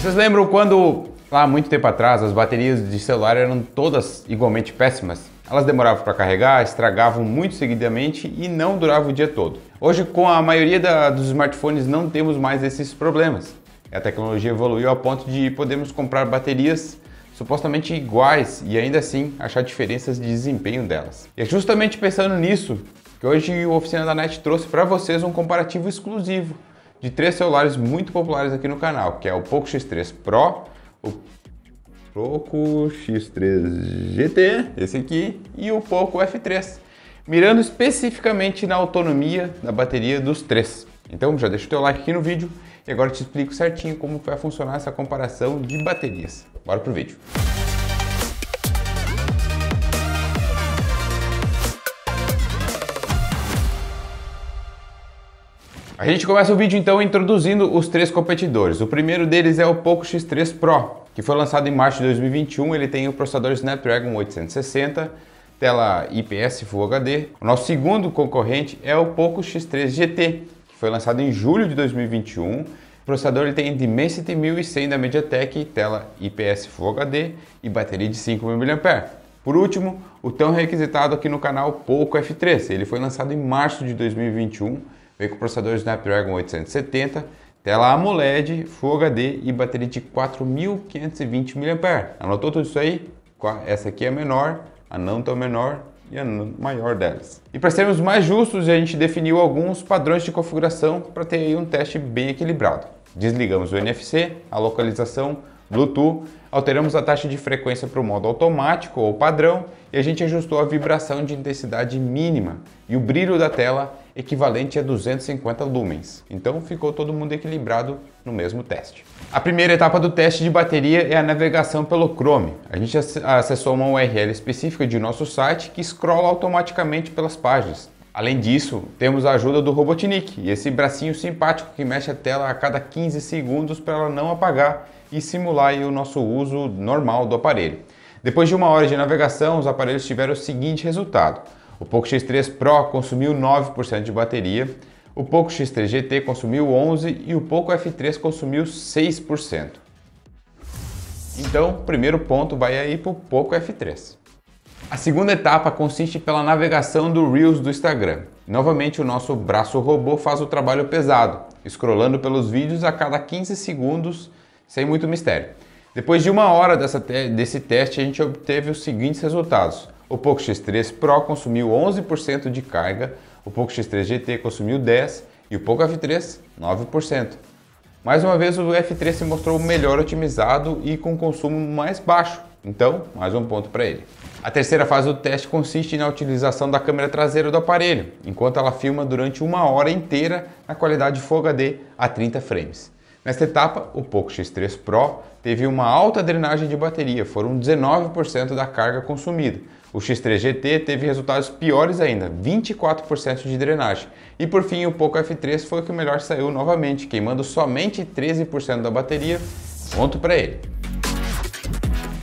Vocês lembram quando, lá muito tempo atrás, as baterias de celular eram todas igualmente péssimas? Elas demoravam para carregar, estragavam muito seguidamente e não duravam o dia todo. Hoje, com a maioria da, dos smartphones, não temos mais esses problemas. A tecnologia evoluiu a ponto de podermos comprar baterias supostamente iguais e ainda assim achar diferenças de desempenho delas. E é justamente pensando nisso que hoje o Oficina da NET trouxe para vocês um comparativo exclusivo de três celulares muito populares aqui no canal, que é o Poco X3 Pro, o Poco X3 GT, esse aqui, e o Poco F3, mirando especificamente na autonomia da bateria dos três. Então já deixa o teu like aqui no vídeo e agora te explico certinho como vai funcionar essa comparação de baterias. Bora pro vídeo. A gente começa o vídeo então introduzindo os três competidores. O primeiro deles é o Poco X3 Pro, que foi lançado em março de 2021. Ele tem o processador Snapdragon 860, tela IPS Full HD. O nosso segundo concorrente é o Poco X3 GT, que foi lançado em julho de 2021. O processador ele tem Dimensity 1100 da MediaTek, tela IPS Full HD e bateria de 5.000 mAh. Por último, o tão requisitado aqui no canal Poco F3. Ele foi lançado em março de 2021 Veio com processador Snapdragon 870, tela AMOLED, Full HD e bateria de 4.520 mAh. Anotou tudo isso aí? Essa aqui é a menor, a não tão menor e a maior delas. E para sermos mais justos, a gente definiu alguns padrões de configuração para ter aí um teste bem equilibrado. Desligamos o NFC, a localização, Bluetooth, alteramos a taxa de frequência para o modo automático ou padrão e a gente ajustou a vibração de intensidade mínima e o brilho da tela equivalente a 250 lumens. Então ficou todo mundo equilibrado no mesmo teste. A primeira etapa do teste de bateria é a navegação pelo Chrome. A gente acessou uma URL específica de nosso site que scrolla automaticamente pelas páginas. Além disso, temos a ajuda do Robotnik, esse bracinho simpático que mexe a tela a cada 15 segundos para ela não apagar e simular o nosso uso normal do aparelho. Depois de uma hora de navegação, os aparelhos tiveram o seguinte resultado. O Poco X3 Pro consumiu 9% de bateria, o Poco X3 GT consumiu 11% e o Poco F3 consumiu 6%. Então, o primeiro ponto vai aí para o Poco F3. A segunda etapa consiste pela navegação do Reels do Instagram. Novamente, o nosso braço robô faz o trabalho pesado, scrollando pelos vídeos a cada 15 segundos, sem muito mistério. Depois de uma hora te desse teste, a gente obteve os seguintes resultados. O Poco X3 Pro consumiu 11% de carga, o Poco X3 GT consumiu 10% e o Poco F3 9%. Mais uma vez, o F3 se mostrou melhor otimizado e com consumo mais baixo, então, mais um ponto para ele. A terceira fase do teste consiste na utilização da câmera traseira do aparelho, enquanto ela filma durante uma hora inteira na qualidade Full HD a 30 frames. Nesta etapa, o Poco X3 Pro teve uma alta drenagem de bateria, foram 19% da carga consumida. O X3 GT teve resultados piores ainda, 24% de drenagem. E por fim, o Poco F3 foi o que melhor saiu novamente, queimando somente 13% da bateria. Ponto para ele.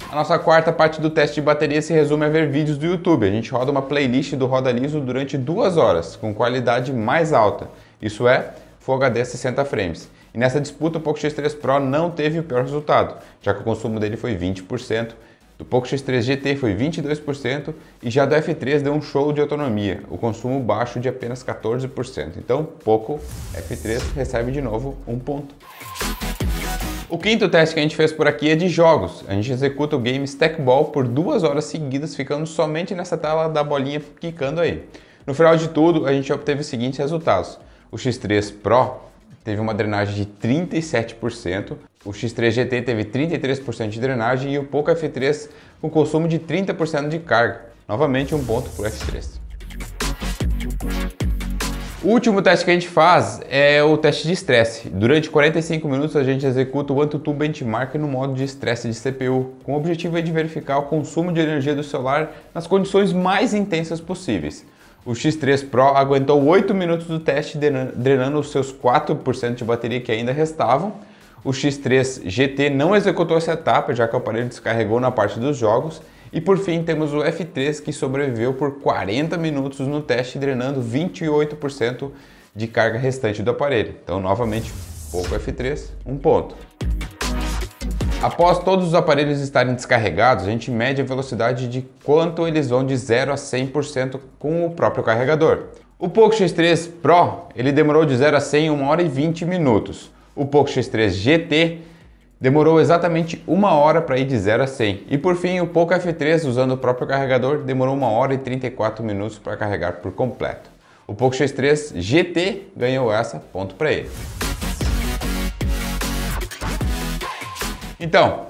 A nossa quarta parte do teste de bateria se resume a ver vídeos do YouTube. A gente roda uma playlist do Roda Liso durante duas horas, com qualidade mais alta. Isso é Full HD 60 frames. E nessa disputa, o Poco X3 Pro não teve o pior resultado, já que o consumo dele foi 20%, do Poco X3 GT foi 22% e já do F3 deu um show de autonomia, o consumo baixo de apenas 14%. Então, Poco F3 recebe de novo um ponto. O quinto teste que a gente fez por aqui é de jogos. A gente executa o game Stackball por duas horas seguidas, ficando somente nessa tela da bolinha quicando aí. No final de tudo, a gente obteve os seguintes resultados. O X3 Pro teve uma drenagem de 37%, o X3GT teve 33% de drenagem e o Poco F3 com um consumo de 30% de carga. Novamente um ponto para o F3. O último teste que a gente faz é o teste de estresse. Durante 45 minutos a gente executa o AnTuTu Benchmark no modo de estresse de CPU, com o objetivo é de verificar o consumo de energia do celular nas condições mais intensas possíveis. O X3 Pro aguentou 8 minutos do teste, drenando os seus 4% de bateria que ainda restavam. O X3 GT não executou essa etapa, já que o aparelho descarregou na parte dos jogos. E por fim, temos o F3 que sobreviveu por 40 minutos no teste, drenando 28% de carga restante do aparelho. Então, novamente, pouco F3, um ponto. Após todos os aparelhos estarem descarregados, a gente mede a velocidade de quanto eles vão de 0 a 100% com o próprio carregador. O Poco X3 Pro ele demorou de 0 a 100 em 1 hora e 20 minutos. O Poco X3 GT demorou exatamente 1 hora para ir de 0 a 100. E por fim, o Poco F3 usando o próprio carregador demorou 1 hora e 34 minutos para carregar por completo. O Poco X3 GT ganhou essa ponto para ele. Então,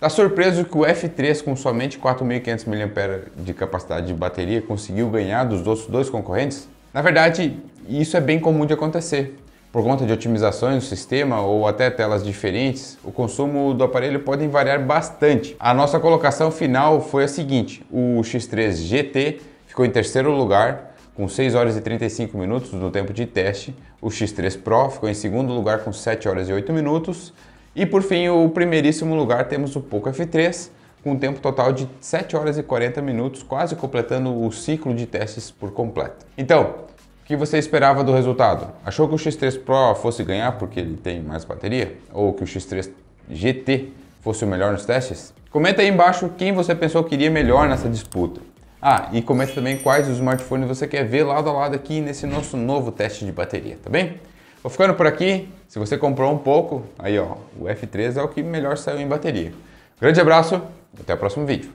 tá surpreso que o F3 com somente 4.500 mAh de capacidade de bateria conseguiu ganhar dos outros dois concorrentes? Na verdade, isso é bem comum de acontecer. Por conta de otimizações no sistema ou até telas diferentes, o consumo do aparelho pode variar bastante. A nossa colocação final foi a seguinte: o X3 GT ficou em terceiro lugar com 6 horas e 35 minutos no tempo de teste, o X3 Pro ficou em segundo lugar com 7 horas e 8 minutos, e por fim, o primeiríssimo lugar temos o Poco F3, com um tempo total de 7 horas e 40 minutos, quase completando o ciclo de testes por completo. Então, o que você esperava do resultado? Achou que o X3 Pro fosse ganhar porque ele tem mais bateria? Ou que o X3 GT fosse o melhor nos testes? Comenta aí embaixo quem você pensou que iria melhor nessa disputa. Ah, e comenta também quais os smartphones você quer ver lado a lado aqui nesse nosso novo teste de bateria, tá bem? Vou ficando por aqui, se você comprou um pouco, aí ó, o F3 é o que melhor saiu em bateria. Grande abraço, até o próximo vídeo.